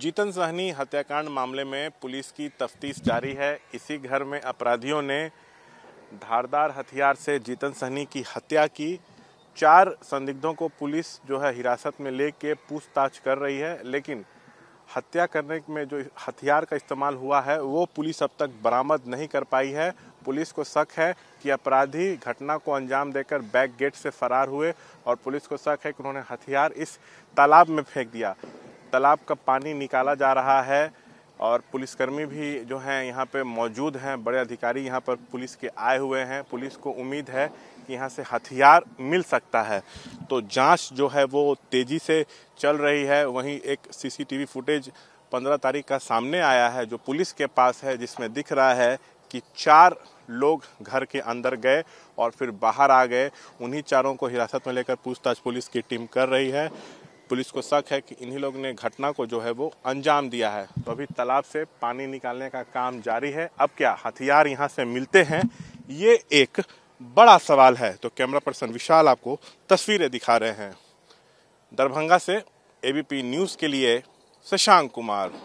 जीतन सहनी हत्याकांड मामले में पुलिस की तफ्तीश जारी है इसी घर में अपराधियों ने धारदार हथियार से जीतन सहनी की हत्या की चार संदिग्धों को पुलिस जो है हिरासत में ले पूछताछ कर रही है लेकिन हत्या करने में जो हथियार का इस्तेमाल हुआ है वो पुलिस अब तक बरामद नहीं कर पाई है पुलिस को शक है कि अपराधी घटना को अंजाम देकर बैक गेट से फरार हुए और पुलिस को शक है कि उन्होंने हथियार इस तालाब में फेंक दिया तालाब का पानी निकाला जा रहा है और पुलिसकर्मी भी जो हैं यहाँ पे मौजूद हैं बड़े अधिकारी यहाँ पर पुलिस के आए हुए हैं पुलिस को उम्मीद है कि यहाँ से हथियार मिल सकता है तो जांच जो है वो तेज़ी से चल रही है वहीं एक सीसीटीवी फुटेज 15 तारीख का सामने आया है जो पुलिस के पास है जिसमें दिख रहा है कि चार लोग घर के अंदर गए और फिर बाहर आ गए उन्हीं चारों को हिरासत में लेकर पूछताछ पुलिस की टीम कर रही है पुलिस को शक है कि इन्हीं लोग ने घटना को जो है वो अंजाम दिया है तो अभी तालाब से पानी निकालने का काम जारी है अब क्या हथियार यहाँ से मिलते हैं ये एक बड़ा सवाल है तो कैमरा पर्सन विशाल आपको तस्वीरें दिखा रहे हैं दरभंगा से एबीपी न्यूज़ के लिए शशांक कुमार